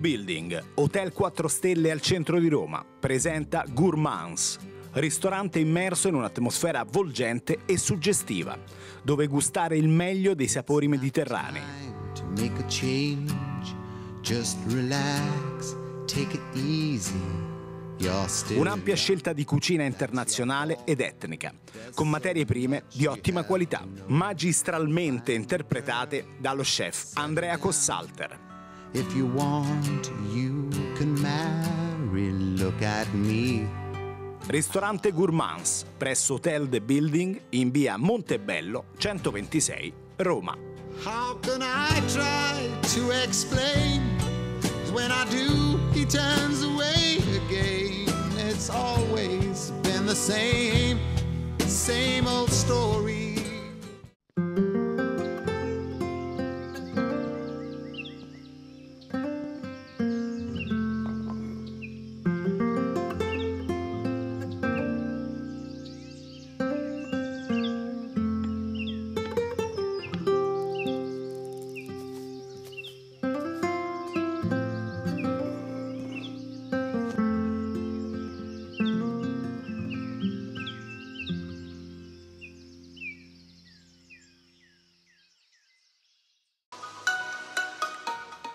Building, hotel 4 stelle al centro di Roma, presenta Gourmands, ristorante immerso in un'atmosfera avvolgente e suggestiva, dove gustare il meglio dei sapori mediterranei. Un'ampia scelta di cucina internazionale ed etnica, con materie prime di ottima qualità, magistralmente interpretate dallo chef Andrea Cossalter. If you want, you can marry. Look at me. Ristorante Gourmands presso Hotel The Building in via Montebello 126, Roma. How can I try to explain? When I do, he turns away again. It's always been the same, same old story.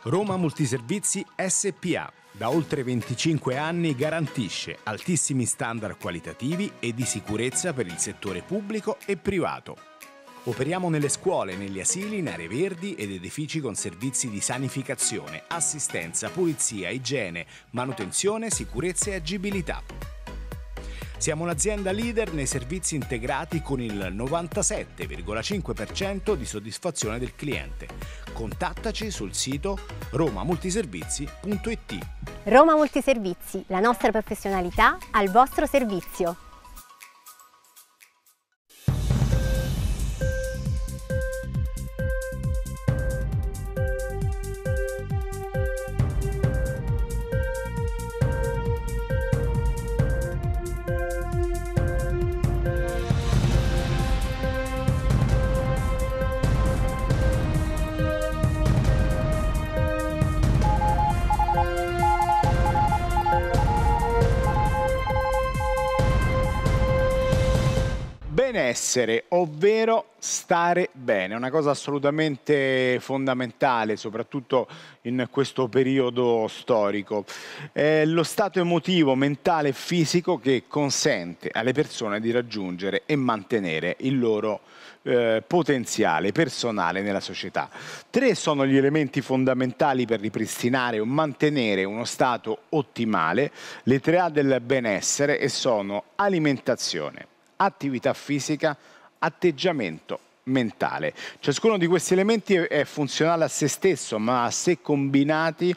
Roma Multiservizi SPA da oltre 25 anni garantisce altissimi standard qualitativi e di sicurezza per il settore pubblico e privato. Operiamo nelle scuole, negli asili, in aree verdi ed edifici con servizi di sanificazione, assistenza, pulizia, igiene, manutenzione, sicurezza e agibilità. Siamo un'azienda leader nei servizi integrati con il 97,5% di soddisfazione del cliente. Contattaci sul sito romamultiservizi.it. Roma Multiservizi, la nostra professionalità al vostro servizio. benessere, ovvero stare bene, una cosa assolutamente fondamentale, soprattutto in questo periodo storico. È lo stato emotivo, mentale e fisico che consente alle persone di raggiungere e mantenere il loro eh, potenziale personale nella società. Tre sono gli elementi fondamentali per ripristinare o mantenere uno stato ottimale, le tre A del benessere e sono alimentazione attività fisica, atteggiamento mentale. Ciascuno di questi elementi è funzionale a se stesso, ma se combinati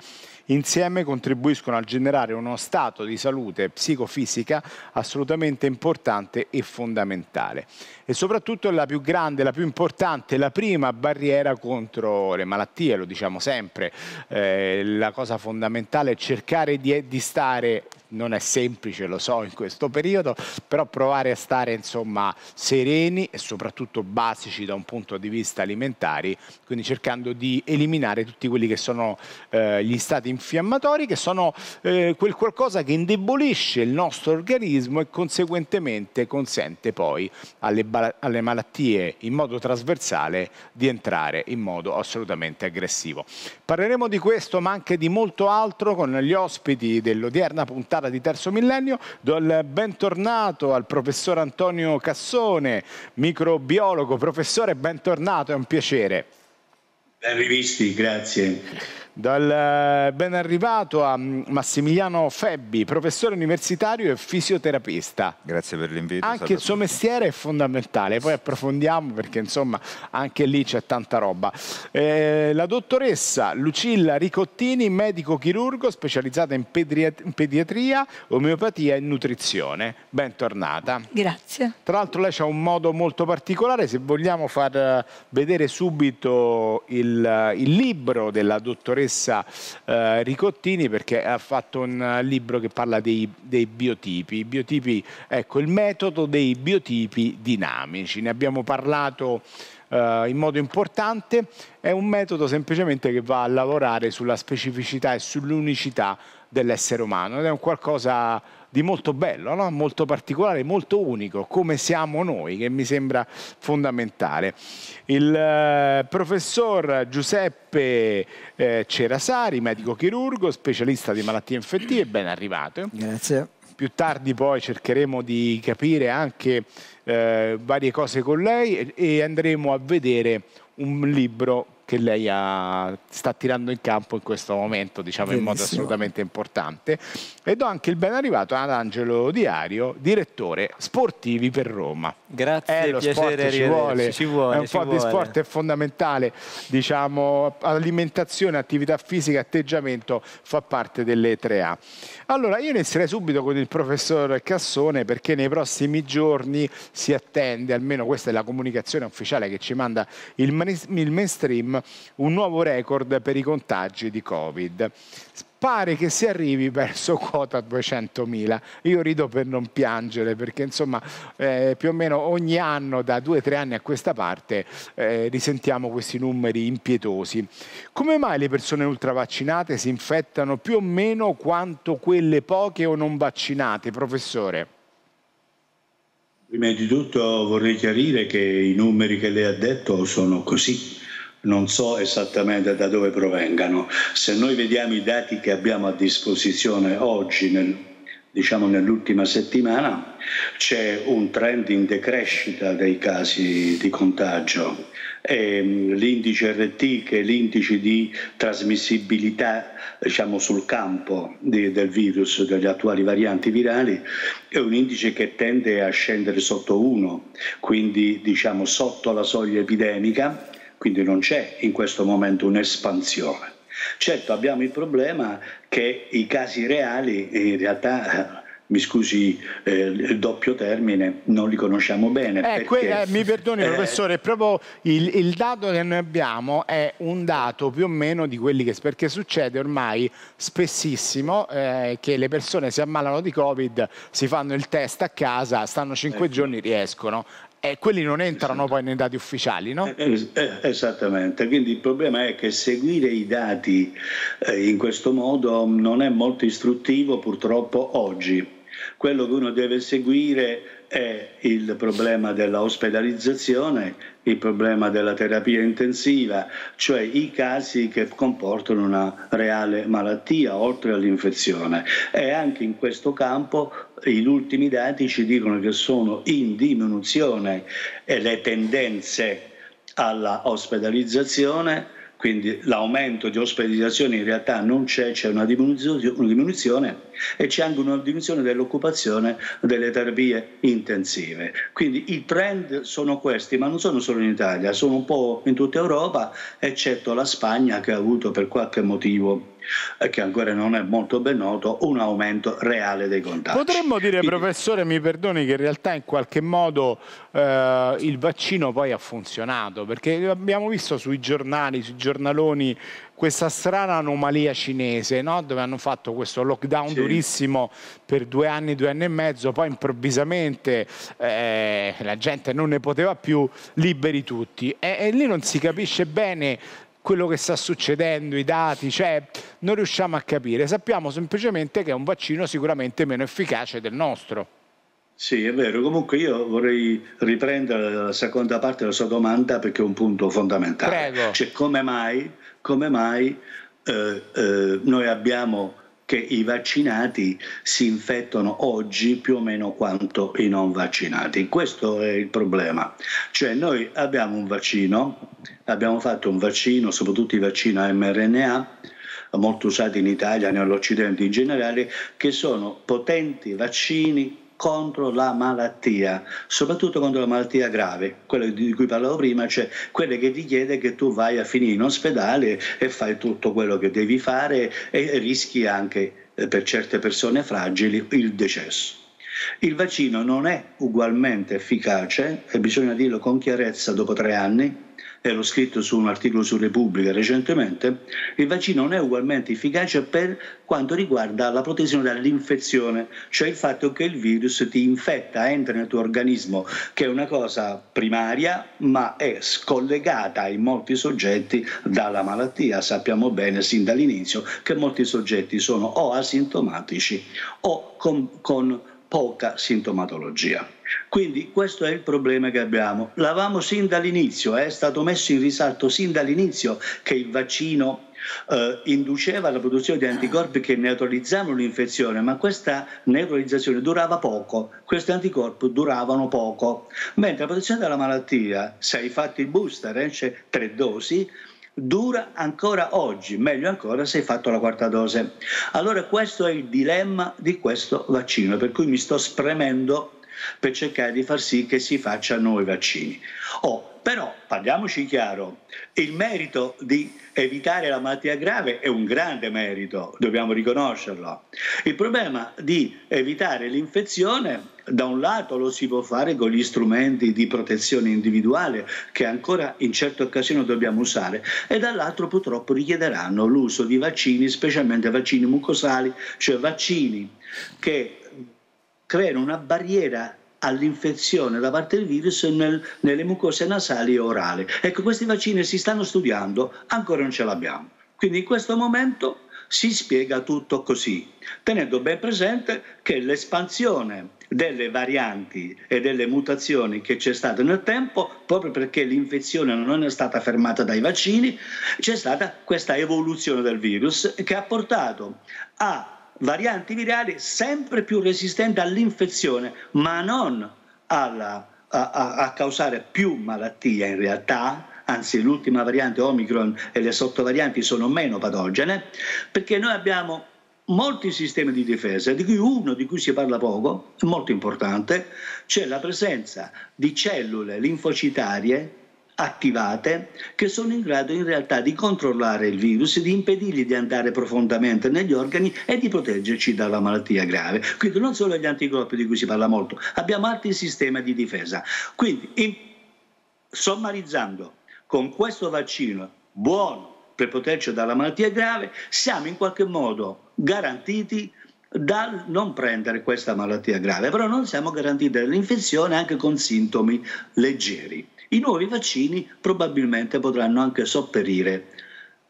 insieme contribuiscono a generare uno stato di salute psicofisica assolutamente importante e fondamentale e soprattutto la più grande, la più importante, la prima barriera contro le malattie, lo diciamo sempre. Eh, la cosa fondamentale è cercare di, di stare non è semplice, lo so, in questo periodo, però provare a stare insomma sereni e soprattutto basici da un punto di vista alimentari, quindi cercando di eliminare tutti quelli che sono eh, gli stati infiammatori, che sono eh, quel qualcosa che indebolisce il nostro organismo e conseguentemente consente poi alle barriere alle malattie in modo trasversale di entrare in modo assolutamente aggressivo. Parleremo di questo ma anche di molto altro con gli ospiti dell'odierna puntata di Terzo Millennio. Do il bentornato al professor Antonio Cassone, microbiologo. Professore, bentornato, è un piacere. Ben rivisti, grazie. Dal eh, ben arrivato a mm, Massimiliano Febbi, professore universitario e fisioterapista. Grazie per l'invito. Anche il suo mestiere è fondamentale, poi approfondiamo perché insomma anche lì c'è tanta roba. Eh, la dottoressa Lucilla Ricottini, medico chirurgo specializzata in, in pediatria, omeopatia e nutrizione. Bentornata. Grazie. Tra l'altro lei ha un modo molto particolare, se vogliamo far eh, vedere subito il, il libro della dottoressa stessa eh, Ricottini perché ha fatto un eh, libro che parla dei, dei biotipi. biotipi. Ecco, il metodo dei biotipi dinamici. Ne abbiamo parlato eh, in modo importante, è un metodo semplicemente che va a lavorare sulla specificità e sull'unicità dell'essere umano ed è un qualcosa di molto bello, no? molto particolare, molto unico, come siamo noi, che mi sembra fondamentale. Il eh, professor Giuseppe eh, Cerasari, medico chirurgo, specialista di malattie infettive, ben arrivato. Eh. Grazie. Più tardi poi cercheremo di capire anche eh, varie cose con lei e, e andremo a vedere un libro che lei ha, sta tirando in campo in questo momento, diciamo Benissimo. in modo assolutamente importante. E do anche il ben arrivato ad Angelo Diario, direttore sportivi per Roma. Grazie, eh, lo piacere, sport ci vuole, ci vuole, è un po' vuole. di sport è fondamentale, diciamo, alimentazione, attività fisica, atteggiamento fa parte delle 3A. Allora, io inizierei subito con il professor Cassone perché nei prossimi giorni si attende, almeno questa è la comunicazione ufficiale che ci manda il mainstream, un nuovo record per i contagi di Covid pare che si arrivi verso quota 200.000. Io rido per non piangere perché insomma eh, più o meno ogni anno da due o tre anni a questa parte eh, risentiamo questi numeri impietosi. Come mai le persone ultravaccinate si infettano più o meno quanto quelle poche o non vaccinate, professore? Prima di tutto vorrei chiarire che i numeri che lei ha detto sono così non so esattamente da dove provengano. Se noi vediamo i dati che abbiamo a disposizione oggi, nel, diciamo nell'ultima settimana, c'è un trend in decrescita dei casi di contagio. E mm, l'indice RT, che è l'indice di trasmissibilità diciamo, sul campo di, del virus, delle attuali varianti virali, è un indice che tende a scendere sotto 1, quindi diciamo, sotto la soglia epidemica quindi non c'è in questo momento un'espansione. Certo abbiamo il problema che i casi reali in realtà eh, mi scusi eh, il doppio termine, non li conosciamo bene. Eh, perché, eh, mi perdoni eh, professore, proprio il, il, dato che noi abbiamo è un dato più o meno di quelli che, perché succede ormai spessissimo eh, che le persone si ammalano di Covid, si fanno il test a casa, stanno 5 ecco. giorni, e riescono e eh, quelli non entrano poi nei dati ufficiali, no? Eh, eh, esattamente, quindi il problema è che seguire i dati in questo modo non è molto istruttivo purtroppo oggi. Quello che uno deve seguire è il problema della ospedalizzazione, il problema della terapia intensiva, cioè i casi che comportano una reale malattia oltre all'infezione. E anche in questo campo gli ultimi dati ci dicono che sono in diminuzione le tendenze alla ospedalizzazione quindi l'aumento di ospedalizzazioni in realtà non c'è, c'è una diminuzione, una diminuzione, e c'è anche una diminuzione dell'occupazione delle terapie intensive. Quindi i trend sono questi, ma non sono solo in Italia, sono un po' in tutta Europa, eccetto la Spagna che ha avuto per qualche motivo eh, che ancora non è molto ben noto, un aumento reale dei contagi. Potremmo dire, Quindi... professore, mi perdoni, che in realtà in qualche modo eh, il vaccino poi ha funzionato, perché abbiamo visto sui giornali, sui giornaloni, questa strana anomalia cinese, no? dove hanno fatto questo lockdown sì. durissimo per due anni, due anni e mezzo, poi improvvisamente eh, la gente non ne poteva più, liberi tutti. E, e lì non si capisce bene quello che sta succedendo, i dati, cioè non riusciamo a capire. Sappiamo semplicemente che è un vaccino sicuramente meno efficace del nostro. Sì, è vero. Comunque io vorrei riprendere la seconda parte della sua domanda perché è un punto fondamentale. Prego. Cioè, come mai, come mai eh, eh, noi abbiamo che i vaccinati si infettano oggi più o meno quanto i non vaccinati. Questo è il problema. Cioè noi abbiamo un vaccino, abbiamo fatto un vaccino, soprattutto il vaccino a mRNA, molto usato in Italia, e nell'Occidente in generale, che sono potenti vaccini contro la malattia, soprattutto contro la malattia grave, quella di cui parlavo prima, cioè quella che richiede che tu vai a finire in ospedale e fai tutto quello che devi fare e rischi anche eh, per certe persone fragili il decesso. Il vaccino non è ugualmente efficace, e bisogna dirlo con chiarezza dopo tre anni, e l'ho scritto su un articolo su Repubblica recentemente, il vaccino non è ugualmente efficace per quanto riguarda la protezione dall'infezione, cioè il fatto che il virus ti infetta, entra nel tuo organismo, che è una cosa primaria ma è scollegata in molti soggetti dalla malattia. Sappiamo bene sin dall'inizio che molti soggetti sono o asintomatici o con, con poca sintomatologia. Quindi questo è il problema che abbiamo. L'avamo sin dall'inizio, eh, è stato messo in risalto sin dall'inizio che il vaccino Uh, induceva la produzione di anticorpi che neutralizzavano l'infezione, ma questa neutralizzazione durava poco, questi anticorpi duravano poco, mentre la protezione della malattia, se hai fatto il booster, esce eh, tre dosi, dura ancora oggi, meglio ancora se hai fatto la quarta dose. Allora questo è il dilemma di questo vaccino, per cui mi sto spremendo per cercare di far sì che si facciano i vaccini. Oh, però parliamoci chiaro, il merito di evitare la malattia grave è un grande merito, dobbiamo riconoscerlo. Il problema di evitare l'infezione, da un lato lo si può fare con gli strumenti di protezione individuale che ancora in certe occasioni dobbiamo usare e dall'altro purtroppo richiederanno l'uso di vaccini, specialmente vaccini mucosali, cioè vaccini che creano una barriera all'infezione da parte del virus nel, nelle mucose nasali e orali. Ecco, questi vaccini si stanno studiando, ancora non ce l'abbiamo. Quindi in questo momento si spiega tutto così, tenendo ben presente che l'espansione delle varianti e delle mutazioni che c'è stata nel tempo, proprio perché l'infezione non è stata fermata dai vaccini, c'è stata questa evoluzione del virus che ha portato a varianti virali sempre più resistenti all'infezione, ma non alla, a, a, a causare più malattia in realtà, anzi l'ultima variante Omicron e le sottovarianti sono meno patogene, perché noi abbiamo molti sistemi di difesa, di cui uno di cui si parla poco, molto importante, c'è la presenza di cellule linfocitarie attivate che sono in grado in realtà di controllare il virus, di impedirgli di andare profondamente negli organi e di proteggerci dalla malattia grave. Quindi non solo gli anticorpi di cui si parla molto, abbiamo altri sistemi di difesa. Quindi, in, sommarizzando, con questo vaccino buono per proteggerci dalla malattia grave, siamo in qualche modo garantiti dal non prendere questa malattia grave, però non siamo garantiti dall'infezione anche con sintomi leggeri. I nuovi vaccini probabilmente potranno anche sopperire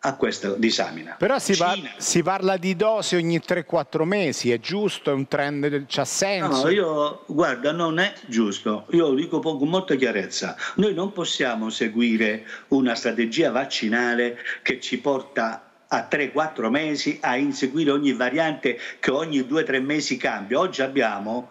a questa disamina. Però si, par si parla di dosi ogni 3-4 mesi, è giusto, è un trend, che ha senso? No, io, guarda, non è giusto, io lo dico con molta chiarezza, noi non possiamo seguire una strategia vaccinale che ci porta a 3-4 mesi a inseguire ogni variante che ogni 2-3 mesi cambia. Oggi abbiamo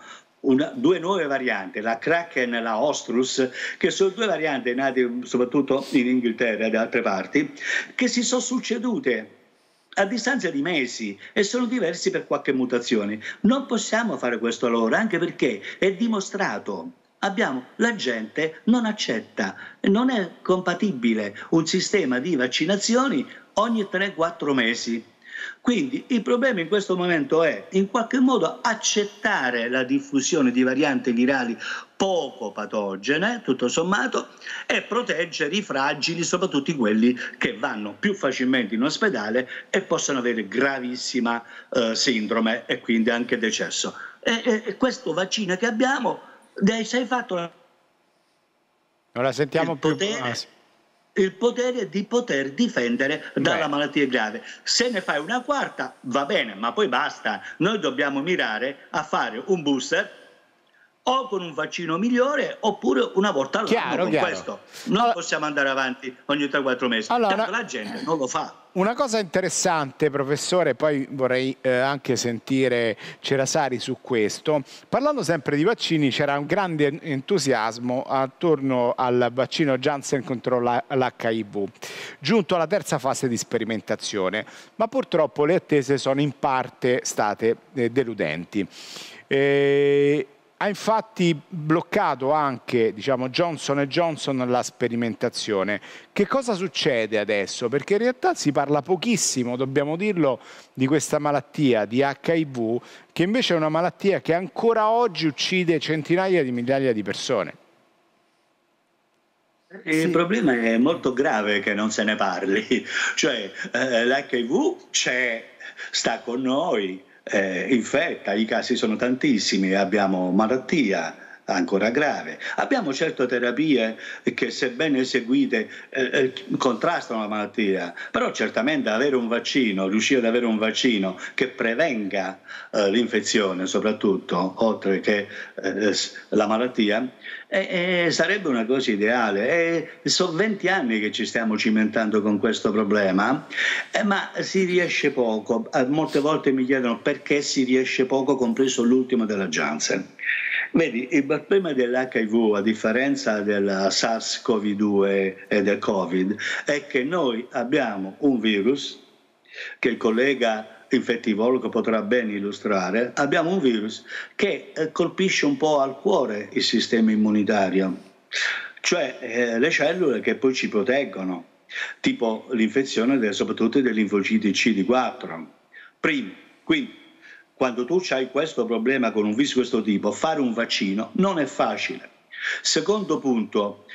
una, due nuove varianti, la Kraken e la Ostrus, che sono due varianti nate soprattutto in Inghilterra e da altre parti, che si sono succedute a distanza di mesi e sono diversi per qualche mutazione. Non possiamo fare questo allora, anche perché è dimostrato. Abbiamo, la gente non accetta, non è compatibile un sistema di vaccinazioni ogni 3-4 mesi. Quindi il problema in questo momento è in qualche modo accettare la diffusione di varianti virali poco patogene, tutto sommato, e proteggere i fragili, soprattutto quelli che vanno più facilmente in ospedale e possono avere gravissima eh, sindrome e quindi anche decesso. E, e questo vaccino che abbiamo, sei fatto... Non la sentiamo più... Potere, ah, sì il potere di poter difendere dalla Beh. malattia grave. Se ne fai una quarta va bene, ma poi basta. Noi dobbiamo mirare a fare un booster o con un vaccino migliore oppure una volta all'anno chiaro, con chiaro. questo. Non allora, possiamo andare avanti ogni 3-4 mesi, allora, Tanto la gente non lo fa. Una cosa interessante, professore, poi vorrei eh, anche sentire Cerasari su questo. Parlando sempre di vaccini, c'era un grande entusiasmo attorno al vaccino Janssen contro l'HIV, giunto alla terza fase di sperimentazione, ma purtroppo le attese sono in parte state eh, deludenti. E eh, ha infatti bloccato anche diciamo, Johnson Johnson la sperimentazione. Che cosa succede adesso? Perché in realtà si parla pochissimo, dobbiamo dirlo, di questa malattia di HIV, che invece è una malattia che ancora oggi uccide centinaia di migliaia di persone. Il sì. problema è molto grave che non se ne parli, cioè eh, l'HIV c'è, sta con noi, eh, infetta, i casi sono tantissimi, abbiamo malattia, ancora grave. Abbiamo certo terapie che sebbene eseguite, eh, eh, contrastano la malattia, però certamente avere un vaccino, riuscire ad avere un vaccino che prevenga eh, l'infezione soprattutto, oltre che eh, la malattia, eh, eh, sarebbe una cosa ideale. E sono 20 anni che ci stiamo cimentando con questo problema, ma si riesce poco. Molte volte mi chiedono perché si riesce poco, compreso l'ultimo della Janssen. Vedi, il problema dell'HIV, a differenza del SARS-CoV-2 e del Covid, è che noi abbiamo un virus che il collega infettivologo potrà ben illustrare, abbiamo un virus che eh, colpisce un po' al cuore il sistema immunitario, cioè eh, le cellule che poi ci proteggono, tipo l'infezione del, soprattutto dell'infociti CD4. Primo, quindi quando tu hai questo problema con un virus di questo tipo, fare un vaccino non è facile. Secondo punto,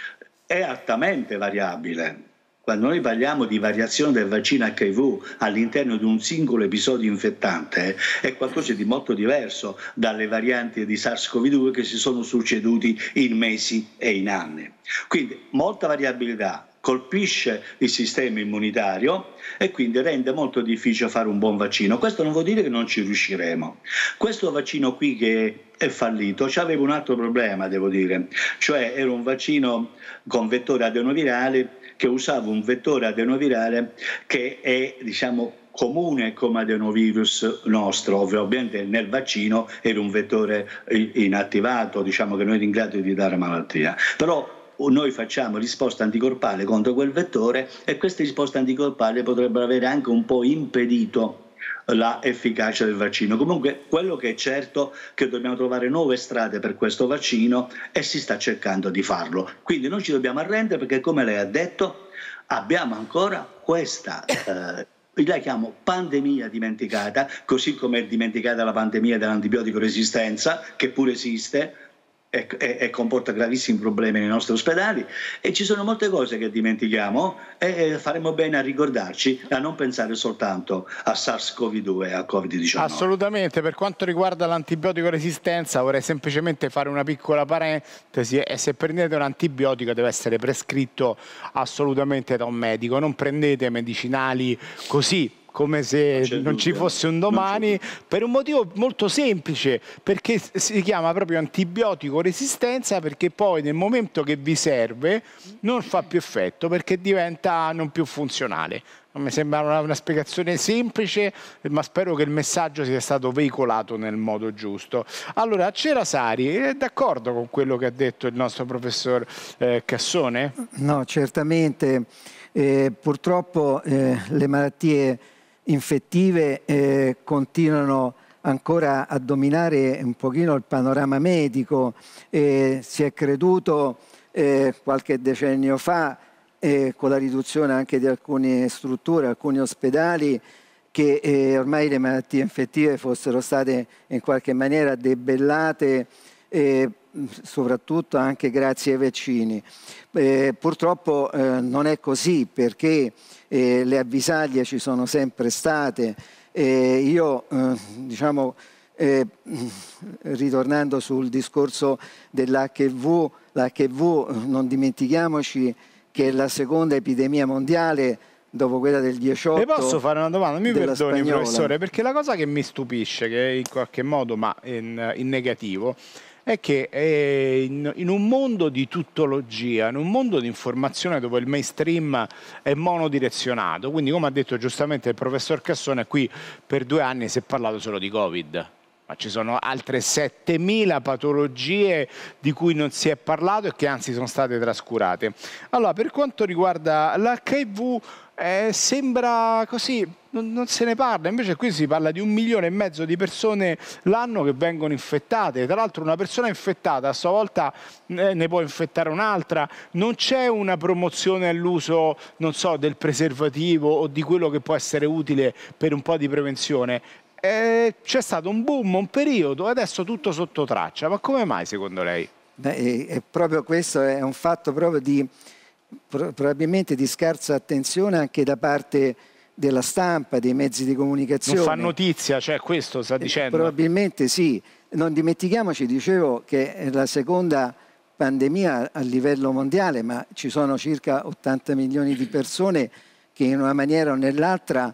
è altamente variabile. Quando noi parliamo di variazione del vaccino HIV all'interno di un singolo episodio infettante, è qualcosa di molto diverso dalle varianti di SARS-CoV-2 che si sono succeduti in mesi e in anni. Quindi molta variabilità, colpisce il sistema immunitario e quindi rende molto difficile fare un buon vaccino. Questo non vuol dire che non ci riusciremo. Questo vaccino qui che è fallito aveva un altro problema, devo dire, cioè era un vaccino con vettore adenovirale che usava un vettore adenovirale che è, diciamo, comune come adenovirus nostro, ovviamente nel vaccino era un vettore inattivato, diciamo che non era in grado di dare malattia. Però noi facciamo risposta anticorpale contro quel vettore e queste risposte anticorpali potrebbero avere anche un po' impedito la efficacia del vaccino. Comunque quello che è certo è che dobbiamo trovare nuove strade per questo vaccino e si sta cercando di farlo. Quindi non ci dobbiamo arrendere perché come lei ha detto abbiamo ancora questa eh, la chiamo pandemia dimenticata, così come è dimenticata la pandemia dell'antibiotico resistenza, che pure esiste, e, e, e, comporta gravissimi problemi nei nostri ospedali e ci sono molte cose che dimentichiamo e, e faremo bene a ricordarci e a non pensare soltanto a SARS-CoV-2 e a Covid-19. Assolutamente, per quanto riguarda l'antibiotico resistenza vorrei semplicemente fare una piccola parentesi e se prendete un antibiotico deve essere prescritto assolutamente da un medico, non prendete medicinali così come se non, non ci fosse un domani, per un motivo molto semplice, perché si chiama proprio antibiotico resistenza, perché poi nel momento che vi serve non fa più effetto, perché diventa non più funzionale. Mi sembra una, una, spiegazione semplice, ma spero che il messaggio sia stato veicolato nel modo giusto. Allora, c'era Sari, è d'accordo con quello che ha detto il nostro professor eh, Cassone? No, certamente. Eh, purtroppo eh, le malattie infettive eh, continuano ancora a dominare un pochino il panorama medico. Eh, si è creduto eh, qualche decennio fa, eh, con la riduzione anche di alcune strutture, alcuni ospedali, che eh, ormai le malattie infettive fossero state in qualche maniera debellate eh, Mm, soprattutto anche grazie ai vaccini. Eh, purtroppo eh, non è così perché eh, le avvisaglie ci sono sempre state. Eh, io, eh, diciamo, eh, mm, ritornando sul discorso dell'HIV, l'HIV non dimentichiamoci che è la seconda epidemia mondiale dopo quella del 18. Le posso fare una domanda? Mi perdoni, spagnola. professore, perché la cosa che mi stupisce, che in qualche modo, ma in, in negativo, è che eh, in, un mondo di tuttologia, in un mondo di informazione dove il mainstream è monodirezionato, quindi come ha detto giustamente il professor Cassone, qui per due anni si è parlato solo di Covid ma ci sono altre 7.000 patologie di cui non si è parlato e che anzi sono state trascurate. Allora, per quanto riguarda l'HIV, eh, sembra così, non, non, se ne parla, invece qui si parla di un milione e mezzo di persone l'anno che vengono infettate, tra l'altro una persona infettata a sua volta eh, ne può infettare un'altra, non c'è una promozione all'uso, so, del preservativo o di quello che può essere utile per un po' di prevenzione, eh, c'è stato un boom, un periodo, adesso tutto sotto traccia. Ma come mai secondo lei? Beh, è proprio questo è un fatto proprio di probabilmente di scarsa attenzione anche da parte della stampa, dei mezzi di comunicazione. Non fa notizia, cioè questo sta eh, dicendo? Probabilmente sì. Non dimentichiamoci, dicevo, che è la seconda pandemia a livello mondiale, ma ci sono circa 80 milioni di persone che in una maniera o nell'altra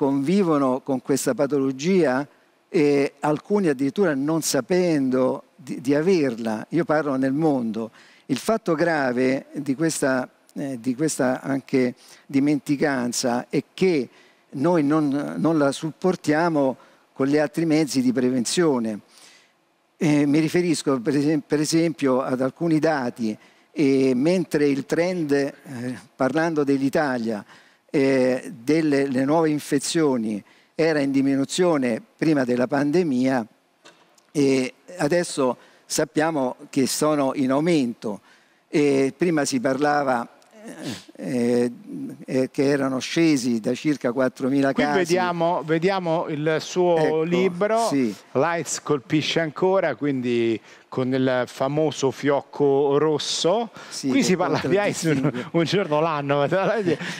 convivono con questa patologia e alcuni addirittura non sapendo di, di averla. Io parlo nel mondo. Il fatto grave di questa, eh, di questa anche dimenticanza è che noi non, non, la supportiamo con gli altri mezzi di prevenzione. Eh, mi riferisco per, esempio, per esempio ad alcuni dati, e mentre il trend, eh, parlando dell'Italia, eh, delle nuove infezioni era in diminuzione prima della pandemia e adesso sappiamo che sono in aumento. E prima si parlava eh, eh, che erano scesi da circa 4.000 Qui casi. Vediamo, vediamo il suo ecco, libro, sì. Lights colpisce ancora, quindi con il famoso fiocco rosso. Sì, Qui si parla di AIDS un, un giorno l'anno,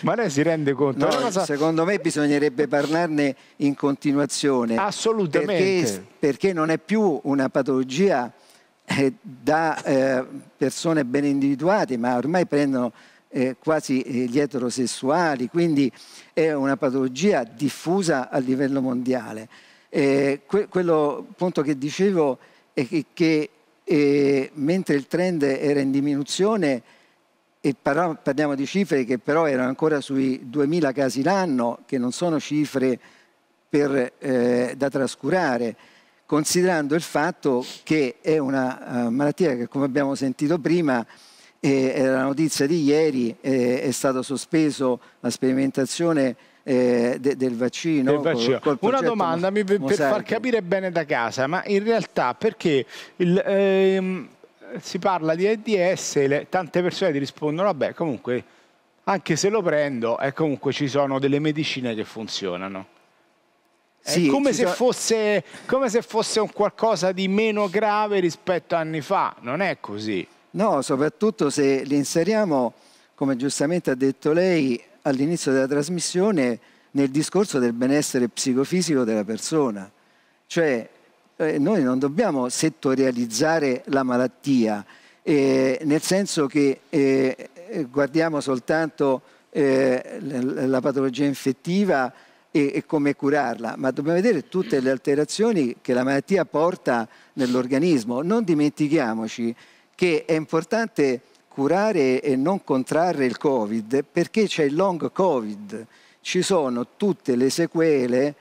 ma lei si rende conto. No, cosa... Secondo me bisognerebbe parlarne in continuazione. Assolutamente. Perché, perché non è più una patologia eh, da eh, persone ben individuate, ma ormai prendono eh, quasi eh, gli eterosessuali, quindi è una patologia diffusa a livello mondiale. Eh, que quello appunto che dicevo è che, che eh, mentre il trend era in diminuzione, e parla parliamo di cifre che però erano ancora sui 2.000 casi l'anno, che non sono cifre per, eh, da trascurare, considerando il fatto che è una uh, malattia che, come abbiamo sentito prima, e, eh, la notizia di ieri eh, è stata sospeso la sperimentazione eh, de, del vaccino. Del vaccino. Col, col Una domanda per far capire bene da casa, ma in realtà perché il, ehm, si parla di AIDS e tante persone ti rispondono, vabbè comunque anche se lo prendo eh, comunque ci sono delle medicine che funzionano. È come, se fosse, come se fosse un qualcosa di meno grave rispetto a anni fa, non è così. No, soprattutto se li inseriamo, come giustamente ha detto lei all'inizio della trasmissione, nel discorso del benessere psicofisico della persona. Cioè, eh, noi non dobbiamo settorializzare la malattia, eh, nel senso che eh, eh guardiamo soltanto eh, la patologia infettiva e, e, come curarla, ma dobbiamo vedere tutte le alterazioni che la malattia porta nell'organismo. Non dimentichiamoci che è importante curare e non contrarre il Covid perché c'è il long Covid, ci sono tutte le sequele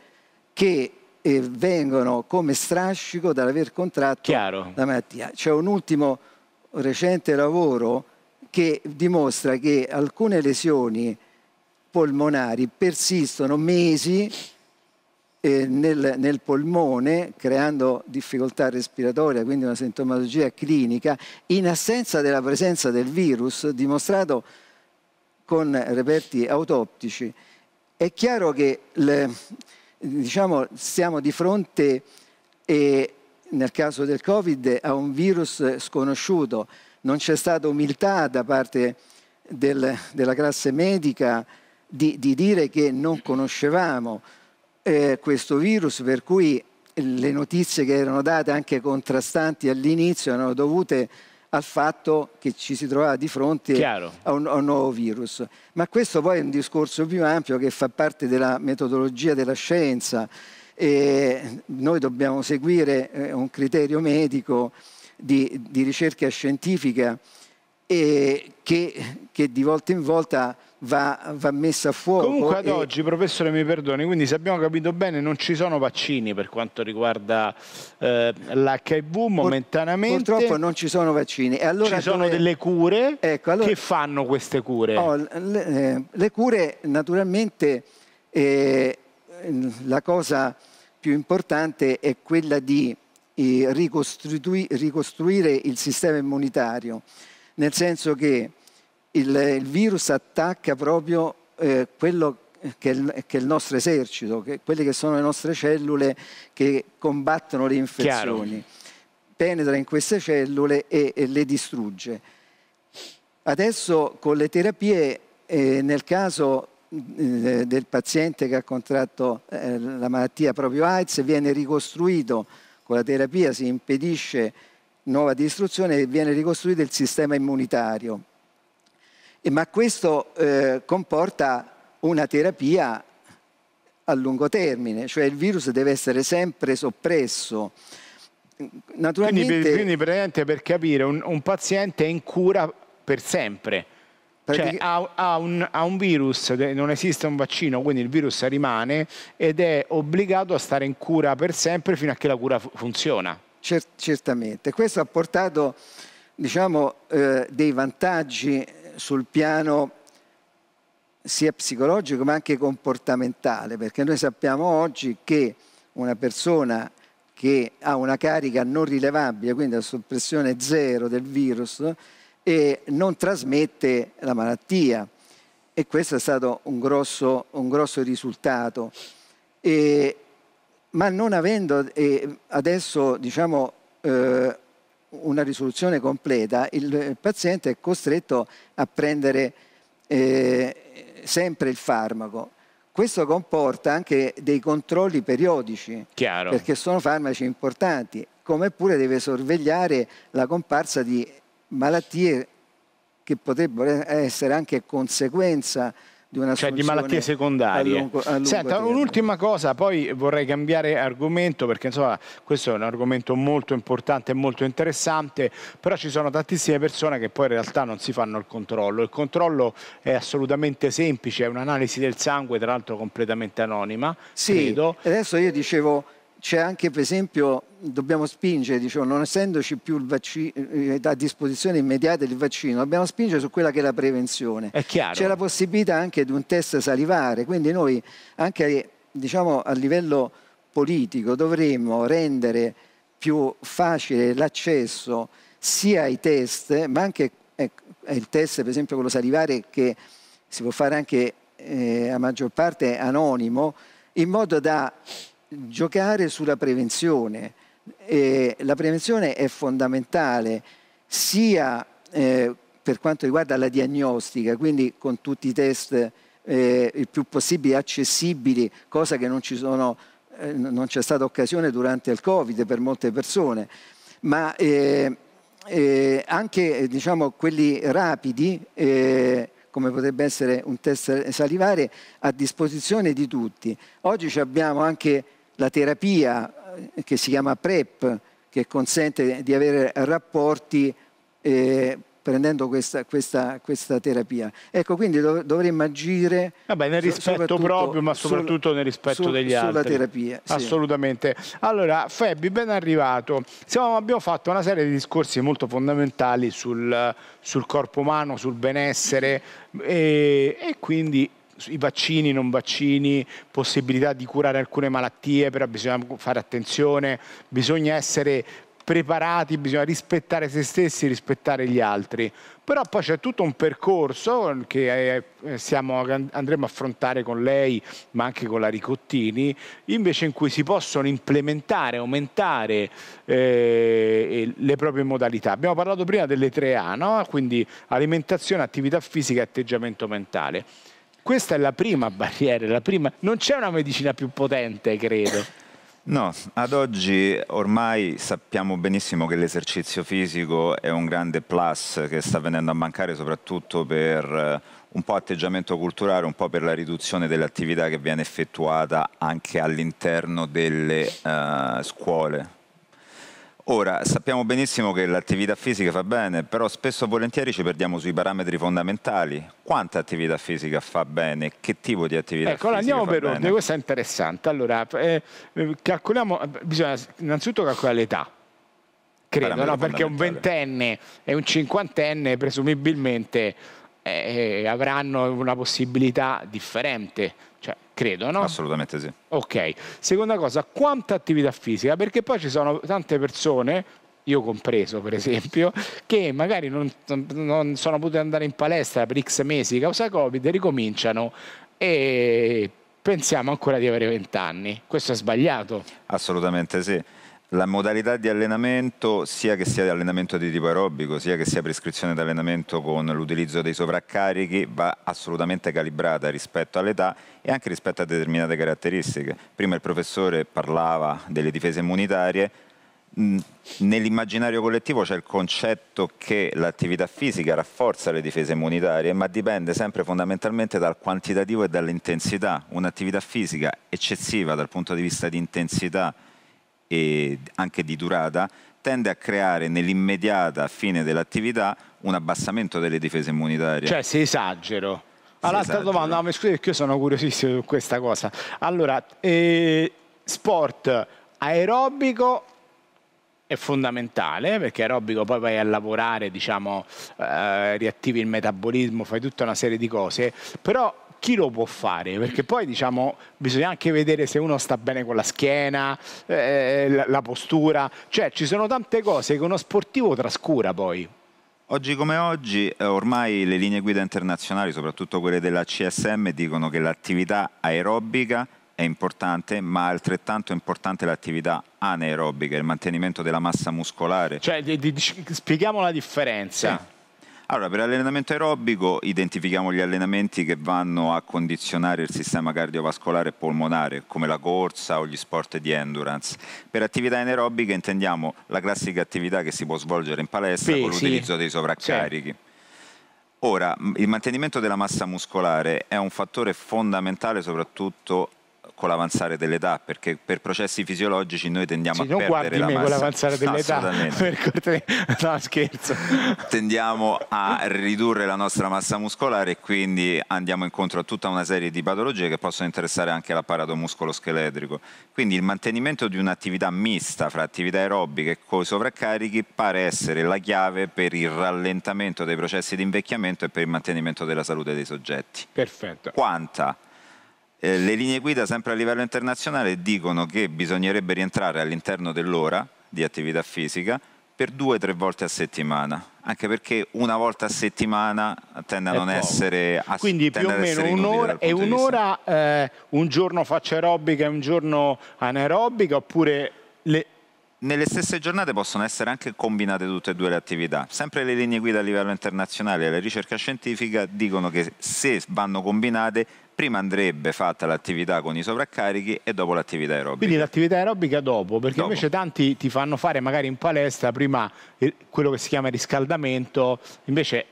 che eh, vengono come strascico dall'aver contratto Chiaro. la malattia. C'è un ultimo recente lavoro che dimostra che alcune lesioni polmonari persistono mesi eh, nel, nel, polmone, creando difficoltà respiratoria, quindi una sintomatologia clinica, in assenza della presenza del virus, dimostrato con reperti autoptici. È chiaro che le, diciamo, siamo di fronte, eh, nel caso del Covid, a un virus sconosciuto. Non c'è stata umiltà da parte del, della classe medica di, di dire che non conoscevamo eh, questo virus, per cui le notizie che erano date anche contrastanti all'inizio erano dovute al fatto che ci si trovava di fronte a un, a un, nuovo virus. Ma questo poi è un discorso più ampio che fa parte della metodologia della scienza. E noi dobbiamo seguire eh, un criterio medico di, di ricerca scientifica e che, che di volta in volta va, va messa a fuoco. Comunque ad e... oggi, professore, mi perdoni, quindi se abbiamo capito bene non ci sono vaccini per quanto riguarda eh, l'HIV momentaneamente. Purtroppo non ci sono vaccini. E allora ci sono dove... delle cure. Ecco, allora... Che fanno queste cure? Oh, le, eh, le, cure naturalmente eh, la cosa più importante è quella di eh, ricostruire il sistema immunitario nel senso che il, il virus attacca proprio eh, quello che è, il, che è, il, nostro esercito, che, quelle che sono le nostre cellule che combattono le infezioni. Chiaro. Penetra in queste cellule e, e le distrugge. Adesso con le terapie, eh, nel caso eh, del paziente che ha contratto eh, la malattia proprio AIDS, viene ricostruito con la terapia, si impedisce nuova distruzione e viene ricostruito il sistema immunitario. E, ma questo eh, comporta una terapia a lungo termine, cioè il virus deve essere sempre soppresso. Naturalmente... Quindi, quindi praticamente per capire, un, un paziente è in cura per sempre. Cioè, ha, ha, un, ha, un, virus, non esiste un vaccino, quindi il virus rimane ed è obbligato a stare in cura per sempre fino a che la cura funziona certamente. Questo ha portato diciamo, eh, dei vantaggi sul piano sia psicologico ma anche comportamentale, perché noi sappiamo oggi che una persona che ha una carica non rilevabile, quindi la soppressione zero del virus, e non trasmette la malattia. E questo è stato un grosso, un grosso risultato. E, ma non avendo eh, adesso diciamo, eh, una risoluzione completa, il, il, paziente è costretto a prendere eh, sempre il farmaco. Questo comporta anche dei controlli periodici, Chiaro. perché sono farmaci importanti, come pure deve sorvegliare la comparsa di malattie che potrebbero essere anche conseguenza di una cioè di malattie secondarie. A lungo, a lungo Senta, un'ultima cosa, poi vorrei cambiare argomento perché insomma questo è un argomento molto importante e molto interessante, però ci sono tantissime persone che poi in realtà non si fanno il controllo. Il controllo è assolutamente semplice, è un'analisi del sangue, tra l'altro completamente anonima, sì, credo. Adesso io dicevo c'è anche per esempio dobbiamo spingere, diciamo, non essendoci più eh, eh, a disposizione immediata il vaccino, dobbiamo spingere su quella che è la prevenzione. È chiaro. C'è la possibilità anche di un test salivare, quindi noi anche diciamo, a livello politico dovremmo rendere più facile l'accesso sia ai test, ma anche eh, il test, per esempio quello salivare, che si può fare anche eh, a maggior parte anonimo, in modo da giocare sulla prevenzione eh, la prevenzione è fondamentale sia eh, per quanto riguarda la diagnostica, quindi con tutti i test eh, il più possibile accessibili, cosa che non, eh, c'è stata occasione durante il Covid per molte persone, ma eh, eh, anche diciamo, quelli rapidi, come potrebbe essere un test salivare, a disposizione di tutti. Oggi abbiamo anche la terapia eh, che si chiama PrEP, che consente di avere rapporti eh, prendendo questa, questa, questa, terapia. Ecco, quindi dov dovremmo agire... Vabbè, nel rispetto proprio, ma soprattutto sul, nel rispetto sul, degli sulla altri. Sulla terapia. Sì. Assolutamente. Allora, Febbi, ben arrivato. Siamo, abbiamo fatto una serie di discorsi molto fondamentali sul, sul corpo umano, sul benessere e, e quindi i vaccini, non vaccini, possibilità di curare alcune malattie, però bisogna fare attenzione, bisogna essere preparati, bisogna rispettare se stessi, rispettare gli altri. Però poi c'è tutto un percorso che eh, stiamo, andremo a affrontare con lei, ma anche con la Ricottini, invece in cui si possono implementare, aumentare eh, le proprie modalità. Abbiamo parlato prima delle tre a no? quindi alimentazione, attività fisica e atteggiamento mentale questa è la prima barriera, la prima... non c'è una medicina più potente, credo. No, ad oggi ormai sappiamo benissimo che l'esercizio fisico è un grande plus che sta venendo a mancare soprattutto per eh, un po' atteggiamento culturale, un po' per la riduzione dell'attività che viene effettuata anche all'interno delle uh, scuole Ora, sappiamo benissimo che l'attività fisica fa bene, però spesso e volentieri ci perdiamo sui parametri fondamentali. Quanta attività fisica fa bene? Che tipo di attività ecco, fisica andiamo per ordine, questo è interessante. Allora, eh, bisogna innanzitutto calcolare l'età. Credo, no? perché un ventenne e un cinquantenne presumibilmente eh, avranno una possibilità differente cioè, credo, no? Assolutamente sì. Ok. Seconda cosa, quanta attività fisica? Perché poi ci sono tante persone, io compreso per esempio, che magari non, non sono potute andare in palestra per X mesi causa Covid, ricominciano e pensiamo ancora di avere vent'anni. Questo è sbagliato. Assolutamente sì la modalità di allenamento, sia che sia di allenamento di tipo aerobico, sia che sia prescrizione di allenamento con l'utilizzo dei sovraccarichi, va assolutamente calibrata rispetto all'età e anche rispetto a determinate caratteristiche. Prima il professore parlava delle difese immunitarie, mm, nell'immaginario collettivo c'è il concetto che l'attività fisica rafforza le difese immunitarie, ma dipende sempre fondamentalmente dal quantitativo e dall'intensità. Un'attività fisica eccessiva dal punto di vista di intensità e anche di durata, tende a creare nell'immediata fine dell'attività un abbassamento delle difese immunitarie. Cioè se esagero. All'altra esagero. domanda, no, mi perché io sono curiosissimo su questa cosa. Allora, eh, sport aerobico è fondamentale perché aerobico poi vai a lavorare, diciamo, eh, riattivi il metabolismo, fai tutta una serie di cose, però chi lo può fare? Perché poi diciamo, bisogna anche vedere se uno sta bene con la schiena, eh, la, la postura, cioè ci sono tante cose che uno sportivo trascura poi. Oggi come oggi eh, ormai le linee guida internazionali, soprattutto quelle della CSM, dicono che l'attività aerobica è importante, ma altrettanto importante l'attività anaerobica, il mantenimento della massa muscolare. Cioè, di, di, spieghiamo la differenza. Sì allora, per allenamento aerobico identifichiamo gli allenamenti che vanno a condizionare il sistema cardiovascolare e polmonare, come la corsa o gli sport di endurance. Per attività anaerobiche intendiamo la classica attività che si può svolgere in palestra Beh, con l'utilizzo sì. dei sovraccarichi. Sì. Ora, il mantenimento della massa muscolare è un fattore fondamentale soprattutto con l'avanzare dell'età, perché per processi fisiologici noi tendiamo sì, a perdere la me massa. con l'avanzare dell'età, per... no scherzo. Tendiamo a ridurre la nostra massa muscolare e quindi andiamo incontro a tutta una serie di patologie che possono interessare anche l'apparato muscoloscheletrico. Quindi il mantenimento di un'attività mista fra attività aerobiche e coi sovraccarichi pare essere la chiave per il rallentamento dei processi di invecchiamento e per il mantenimento della salute dei soggetti. Perfetto. Quanta? Eh, le linee guida sempre a livello internazionale dicono che bisognerebbe rientrare all'interno dell'ora di attività fisica per due o tre volte a settimana, anche perché una volta a settimana tende a non essere a, Quindi più o meno un'ora e un'ora eh, un giorno faccio aerobica e un giorno anaerobica oppure le... Nelle stesse giornate possono essere anche combinate tutte e due le attività. Sempre le linee guida a livello internazionale e la ricerca scientifica dicono che se vanno combinate prima andrebbe fatta l'attività con i sovraccarichi e dopo l'attività aerobica. Quindi l'attività aerobica dopo, perché dopo. invece tanti ti fanno fare magari in palestra prima eh, quello che si chiama riscaldamento, invece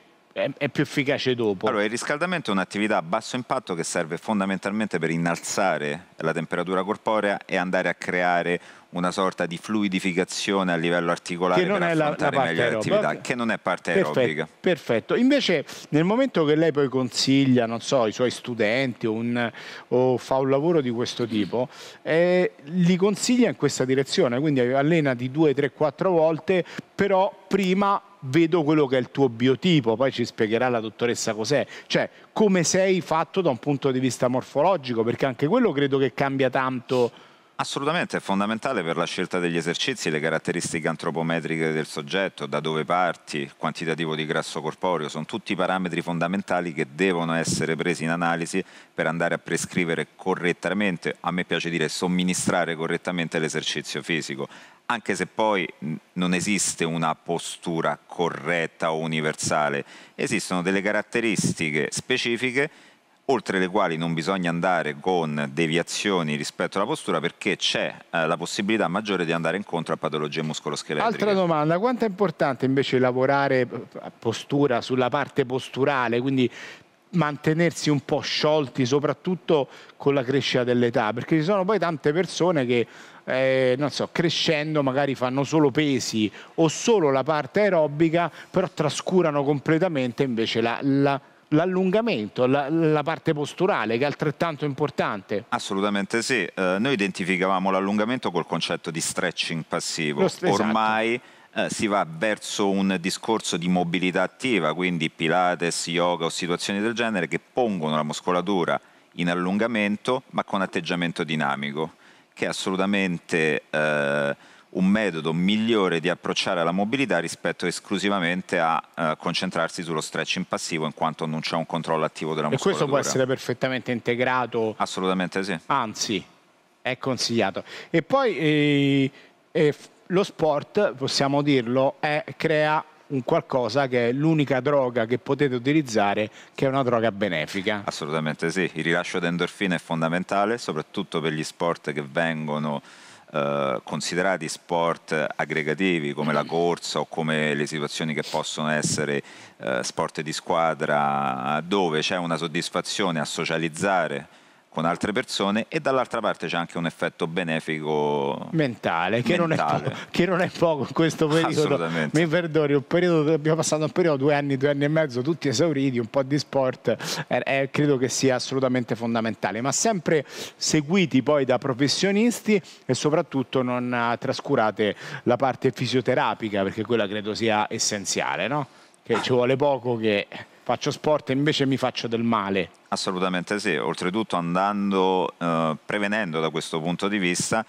è, più efficace dopo. Allora, il riscaldamento è un'attività a basso impatto che serve fondamentalmente per innalzare la temperatura corporea e andare a creare una sorta di fluidificazione a livello articolare che non per è la, la parte aerobica. che non è parte perfetto, aerobica. Perfetto. Invece nel momento che lei poi consiglia, non so, ai suoi studenti o, un, o fa un lavoro di questo tipo, eh, li consiglia in questa direzione, quindi allena di 2, 3, 4 volte, però prima vedo quello che è il tuo biotipo, poi ci spiegherà la dottoressa cos'è, cioè come sei fatto da un punto di vista morfologico, perché anche quello credo che cambia tanto Assolutamente, è fondamentale per la scelta degli esercizi le caratteristiche antropometriche del soggetto, da dove parti, quantitativo di grasso corporeo, sono tutti parametri fondamentali che devono essere presi in analisi per andare a prescrivere correttamente, a me piace dire somministrare correttamente l'esercizio fisico, anche se poi non esiste una postura corretta o universale, esistono delle caratteristiche specifiche oltre le quali non bisogna andare con deviazioni rispetto alla postura perché c'è eh, la possibilità maggiore di andare incontro a patologie muscoloscheletriche. Altra domanda, quanto è importante invece lavorare eh, postura sulla parte posturale, quindi mantenersi un po' sciolti soprattutto con la crescita dell'età perché ci sono poi tante persone che eh, non so, crescendo magari fanno solo pesi o solo la parte aerobica però trascurano completamente invece la, la l'allungamento, la, la, parte posturale che è altrettanto importante. Assolutamente sì, eh, noi identificavamo l'allungamento col concetto di stretching passivo, esatto. ormai eh, si va verso un discorso di mobilità attiva, quindi pilates, yoga o situazioni del genere che pongono la muscolatura in allungamento ma con atteggiamento dinamico, che è assolutamente... Eh, un metodo migliore di approcciare alla mobilità rispetto esclusivamente a eh, concentrarsi sullo stretching passivo in quanto non c'è un controllo attivo della muscolatura. E questo può essere perfettamente integrato? Assolutamente sì. Anzi, è consigliato. E poi eh, eh, lo sport, possiamo dirlo, è, crea un qualcosa che è l'unica droga che potete utilizzare che è una droga benefica. Assolutamente sì, il rilascio di endorfine è fondamentale, soprattutto per gli sport che vengono eh, considerati sport aggregativi come la corsa o come le situazioni che possono essere eh, sport di squadra dove c'è una soddisfazione a socializzare con altre persone e dall'altra parte c'è anche un effetto benefico mentale che, mentale. Non, è che non, è poco in questo periodo mi perdoni un periodo, abbiamo passato un periodo due anni due anni e mezzo tutti esauriti un po' di sport eh, eh, credo che sia assolutamente fondamentale ma sempre seguiti poi da professionisti e soprattutto non eh, trascurate la parte fisioterapica perché quella credo sia essenziale no? che ci vuole poco che faccio sport e invece mi faccio del male. Assolutamente sì, oltretutto andando, eh, prevenendo da questo punto di vista,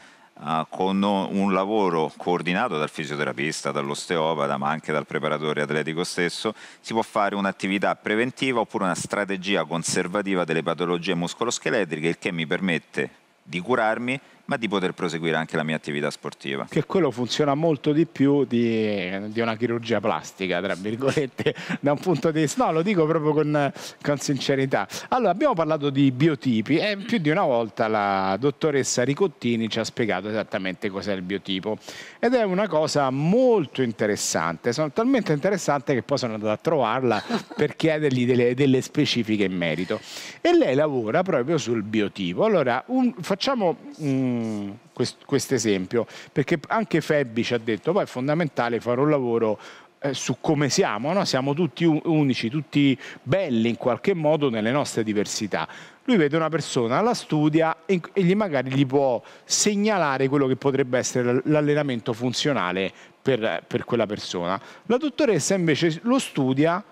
eh, con un lavoro coordinato dal fisioterapista, dall'osteopata, ma anche dal preparatore atletico stesso, si può fare un'attività preventiva oppure una strategia conservativa delle patologie muscoloscheletriche, il che mi permette di curarmi ma di poter proseguire anche la mia attività sportiva. Che quello funziona molto di più di, di una chirurgia plastica, tra virgolette, da un punto di vista... No, lo dico proprio con, con sincerità. Allora, abbiamo parlato di biotipi e più di una volta la dottoressa Ricottini ci ha spiegato esattamente cos'è il biotipo ed è una cosa molto interessante, sono talmente interessante che poi sono andato a trovarla per chiedergli delle, delle specifiche in merito. E lei lavora proprio sul biotipo. Allora, un, facciamo... Um, Mm, questo esempio, perché anche Febbi ci ha detto poi è fondamentale fare un lavoro eh, su come siamo, no? siamo tutti unici, tutti belli in qualche modo nelle nostre diversità. Lui vede una persona, la studia e, e gli magari gli può segnalare quello che potrebbe essere l'allenamento funzionale per, per quella persona. La dottoressa invece lo studia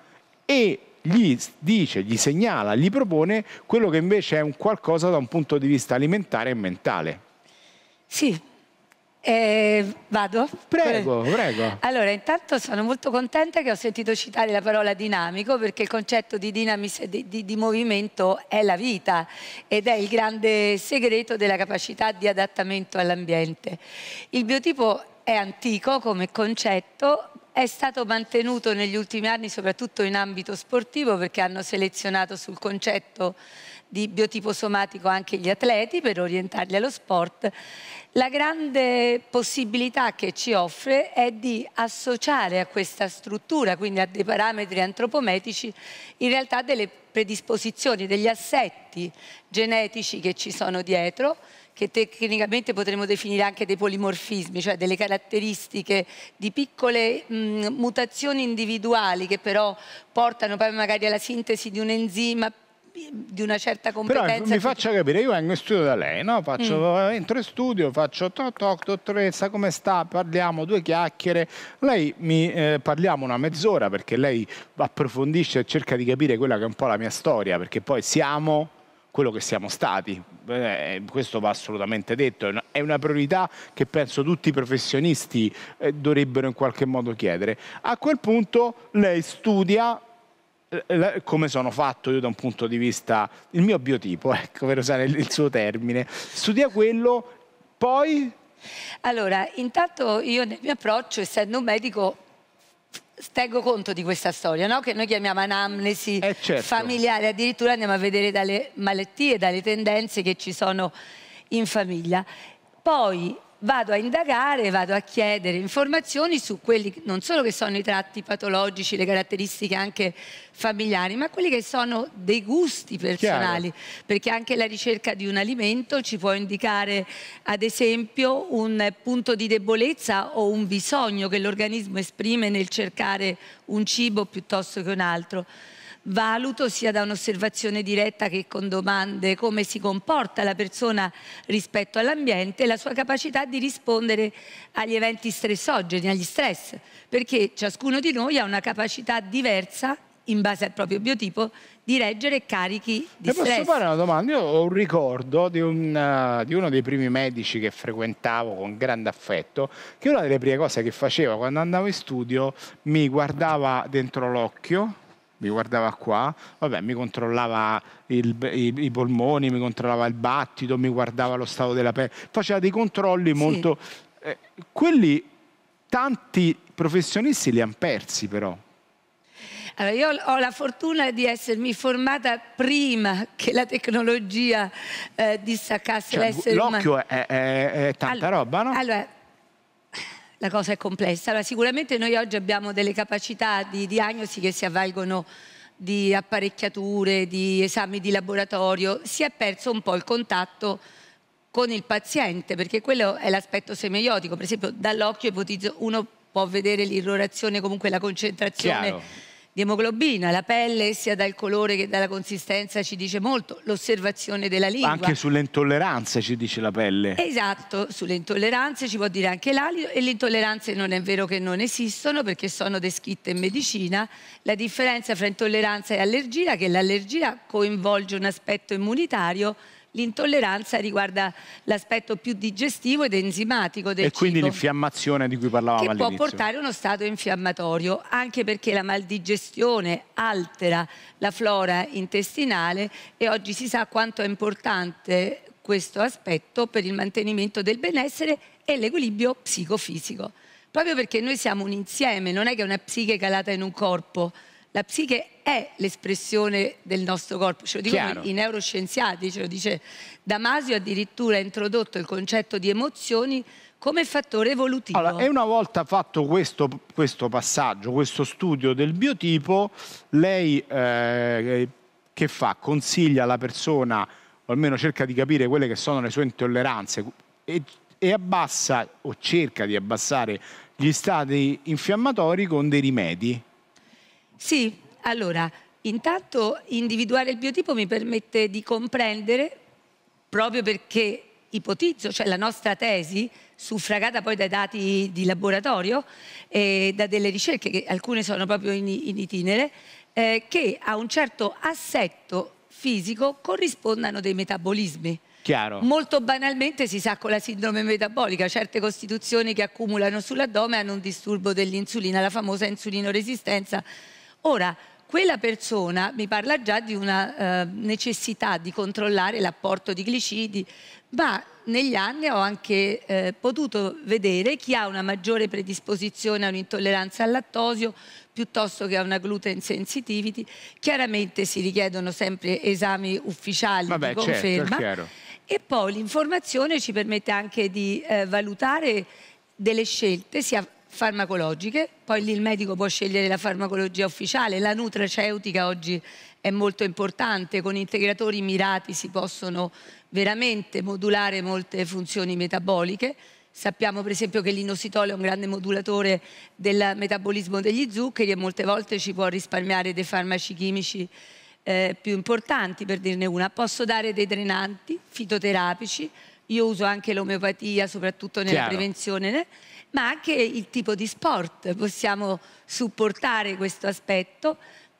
e gli dice, gli segnala, gli propone quello che invece è un qualcosa da un punto di vista alimentare e mentale. Sì, eh, vado? Prego, prego. Allora, intanto sono molto contenta che ho sentito citare la parola dinamico perché il concetto di dinamis e di, di, di, movimento è la vita ed è il grande segreto della capacità di adattamento all'ambiente. Il biotipo è antico come concetto, è stato mantenuto negli ultimi anni soprattutto in ambito sportivo perché hanno selezionato sul concetto di biotipo somatico anche gli atleti per orientarli allo sport, la grande possibilità che ci offre è di associare a questa struttura, quindi a dei parametri antropometrici, in realtà delle predisposizioni, degli assetti genetici che ci sono dietro, che tecnicamente potremmo definire anche dei polimorfismi, cioè delle caratteristiche di piccole mh, mutazioni individuali che però portano poi magari alla sintesi di un enzima di una certa competenza. Però mi faccia capire, io vengo in studio da lei, no? Faccio, mm. Eh, entro in studio, faccio toc toc, dottoressa, come sta? Parliamo due chiacchiere. Lei mi eh, parliamo una mezz'ora perché lei approfondisce e cerca di capire quella che è un po' la mia storia, perché poi siamo quello che siamo stati. Eh, questo va assolutamente detto, è una priorità che penso tutti i professionisti eh, dovrebbero in qualche modo chiedere. A quel punto lei studia eh, come sono fatto io da un punto di vista, il mio biotipo, ecco, per usare il suo termine, studia quello, poi... Allora, intanto io nel mio approccio, essendo un medico, tengo conto di questa storia, no? che noi chiamiamo anamnesi eh certo. familiare, addirittura andiamo a vedere dalle malattie, dalle tendenze che ci sono in famiglia. Poi vado a indagare, vado a chiedere informazioni su quelli non solo che sono i tratti patologici, le caratteristiche anche familiari, ma quelli che sono dei gusti personali, Chiaro. perché anche la ricerca di un alimento ci può indicare ad esempio un punto di debolezza o un bisogno che l'organismo esprime nel cercare un cibo piuttosto che un altro valuto sia da un'osservazione diretta che con domande come si comporta la persona rispetto all'ambiente e la sua capacità di rispondere agli eventi stressogeni, agli stress, perché ciascuno di noi ha una capacità diversa in base al proprio biotipo di reggere carichi di Le stress. posso fare una domanda? Io ho un ricordo di, un, uh, di, uno dei primi medici che frequentavo con grande affetto, che una delle prime cose che faceva quando andavo in studio mi guardava dentro l'occhio mi guardava qua, vabbè, mi controllava il, i, i, polmoni, mi controllava il battito, mi guardava lo stato della pelle, faceva dei controlli sì. molto... Eh, quelli tanti professionisti li hanno persi però. Allora, io ho la fortuna di essermi formata prima che la tecnologia eh, dissaccasse cioè, l'essere umano. L'occhio è, è, è, tanta allora, roba, no? Allora, la cosa è complessa. Allora, sicuramente noi oggi abbiamo delle capacità di diagnosi che si avvalgono di apparecchiature, di esami di laboratorio, si è perso un po' il contatto con il paziente, perché quello è l'aspetto semiotico. Per esempio, dall'occhio ipotizzo uno può vedere l'irrorazione, comunque la concentrazione. Chiaro di emoglobina, la pelle sia dal colore che dalla consistenza ci dice molto, l'osservazione della lingua. Anche sulle intolleranze ci dice la pelle. Esatto, sulle intolleranze ci può dire anche l'alito e le intolleranze non è vero che non esistono perché sono descritte in medicina. La differenza fra intolleranza e allergia è che l'allergia coinvolge un aspetto immunitario l'intolleranza riguarda l'aspetto più digestivo ed enzimatico del e E quindi l'infiammazione di cui parlavamo che all'inizio. Che può portare a uno stato infiammatorio, anche perché la maldigestione altera la flora intestinale e oggi si sa quanto è importante questo aspetto per il mantenimento del benessere e l'equilibrio psicofisico. Proprio perché noi siamo un insieme, non è che una psiche calata in un corpo, la psiche è l'espressione del nostro corpo, ce lo dicono i, neuroscienziati, ce lo dice Damasio, addirittura ha introdotto il concetto di emozioni come fattore evolutivo. Allora, e una volta fatto questo, questo passaggio, questo studio del biotipo, lei eh, che fa? Consiglia alla persona, o almeno cerca di capire quelle che sono le sue intolleranze e, e abbassa o cerca di abbassare gli stati infiammatori con dei rimedi. Sì, allora, intanto individuare il biotipo mi permette di comprendere, proprio perché ipotizzo, cioè la nostra tesi, suffragata poi dai dati di laboratorio e da delle ricerche, che alcune sono proprio in, in itinere, eh, che a un certo assetto fisico corrispondano dei metabolismi. Chiaro. Molto banalmente si sa con la sindrome metabolica, certe costituzioni che accumulano sull'addome hanno un disturbo dell'insulina, la famosa insulinoresistenza Ora, quella persona mi parla già di una eh, necessità di controllare l'apporto di glicidi, ma negli anni ho anche eh, potuto vedere chi ha una maggiore predisposizione a un'intolleranza al lattosio piuttosto che a una gluten sensitivity. Chiaramente si richiedono sempre esami ufficiali Vabbè, di certo, conferma. Certo, e poi l'informazione ci permette anche di eh, valutare delle scelte sia farmacologiche, poi lì il medico può scegliere la farmacologia ufficiale, la nutraceutica oggi è molto importante, con integratori mirati si possono veramente modulare molte funzioni metaboliche, sappiamo per esempio che l'inositolo è un grande modulatore del metabolismo degli zuccheri e molte volte ci può risparmiare dei farmaci chimici eh, più importanti, per dirne una. Posso dare dei drenanti fitoterapici, io uso anche l'omeopatia soprattutto nella Chiaro. prevenzione ma anche il tipo di sport. Possiamo supportare questo aspetto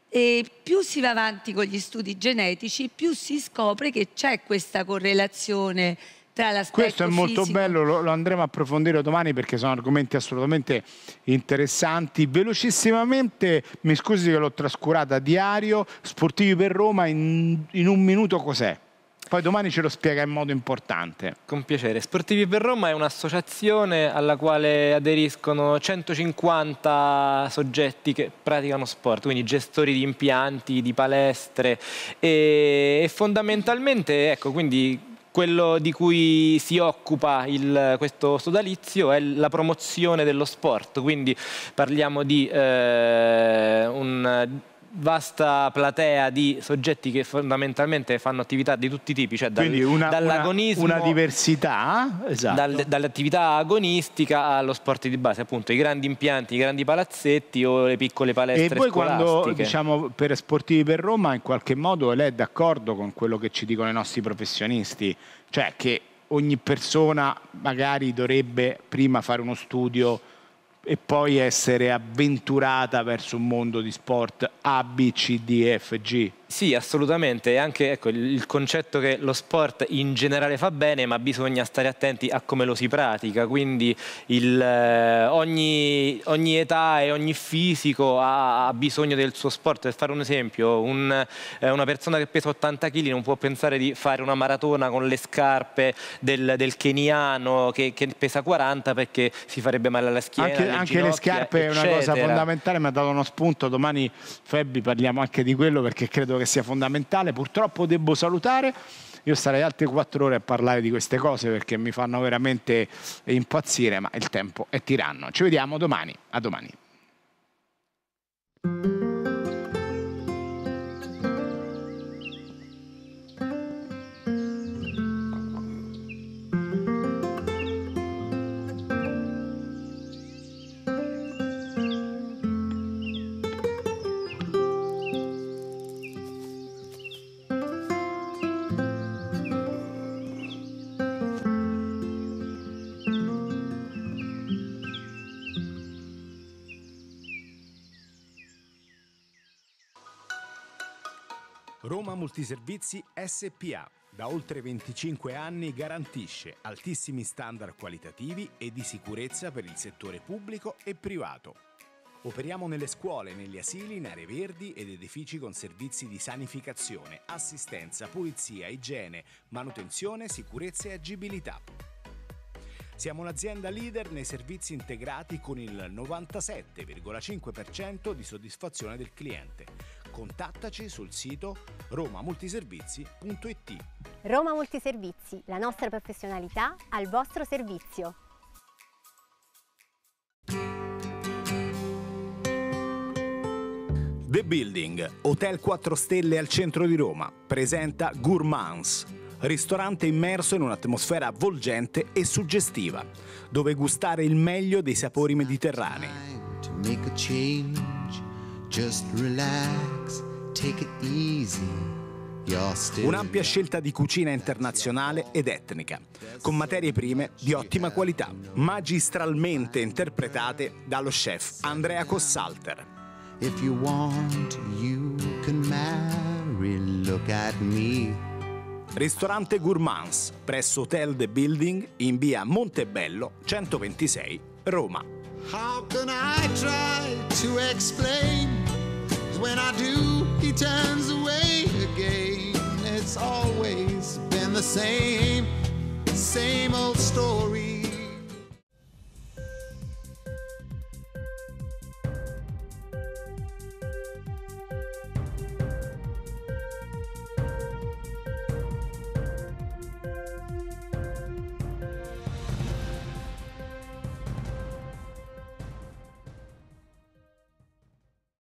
e più si va avanti con gli studi genetici, più si scopre che c'è questa correlazione tra l'aspetto Questo è molto fisico. bello, lo, lo, andremo a approfondire domani perché sono argomenti assolutamente interessanti. Velocissimamente, mi scusi che l'ho trascurata, diario, sportivi per Roma, in, in un minuto cos'è? Poi domani ce lo spiega in modo importante. Con piacere. Sportivi per Roma è un'associazione alla quale aderiscono 150 soggetti che praticano sport, quindi gestori di impianti, di palestre e fondamentalmente, ecco, quindi quello di cui si occupa il, questo sodalizio è la promozione dello sport, quindi parliamo di eh, un vasta platea di soggetti che fondamentalmente fanno attività di tutti i tipi, cioè dal, una, dall'agonismo... Una, una, diversità, esatto. Dal, dall'attività agonistica allo sport di base, appunto, i grandi impianti, i grandi palazzetti o le piccole palestre E poi quando, diciamo, per Sportivi per Roma, in qualche modo lei è d'accordo con quello che ci dicono i nostri professionisti, cioè che ogni persona magari dovrebbe prima fare uno studio e poi essere avventurata verso un mondo di sport A, B, C, D, F, G? Sì, assolutamente, e anche ecco, il, concetto che lo sport in generale fa bene, ma bisogna stare attenti a come lo si pratica, quindi il, eh, ogni, ogni, età e ogni fisico ha, ha, bisogno del suo sport. Per fare un esempio, un, eh, una persona che pesa 80 kg non può pensare di fare una maratona con le scarpe del, del keniano che, che, pesa 40 perché si farebbe male alla schiena. Anche, anche le scarpe eccetera. è una cosa fondamentale, mi ha dato uno spunto, domani Febbi parliamo anche di quello perché credo credo che sia fondamentale. Purtroppo devo salutare. Io starei altre quattro ore a parlare di queste cose perché mi fanno veramente impazzire, ma il tempo è tiranno. Ci vediamo domani. A domani. Servizi SPA da oltre 25 anni garantisce altissimi standard qualitativi e di sicurezza per il settore pubblico e privato. Operiamo nelle scuole, negli asili, in aree verdi ed edifici con servizi di sanificazione, assistenza, pulizia, igiene, manutenzione, sicurezza e agibilità. Siamo un'azienda leader nei servizi integrati con il 97,5% di soddisfazione del cliente Contattaci sul sito romamultiservizi.it. Roma Multiservizi, la nostra professionalità al vostro servizio. The Building, hotel 4 stelle al centro di Roma, presenta Gourmands, ristorante immerso in un'atmosfera avvolgente e suggestiva, dove gustare il meglio dei sapori mediterranei. Just relax, take it easy. Un'ampia scelta di cucina internazionale ed etnica, con materie prime di ottima qualità, magistralmente interpretate dallo chef Andrea Cossalter. If you want, you can marry, look at me. Ristorante Gourmands presso Hotel The Building in via Montebello 126, Roma. How can I try to explain? When I do, he turns away again. It's always been the same, same old story.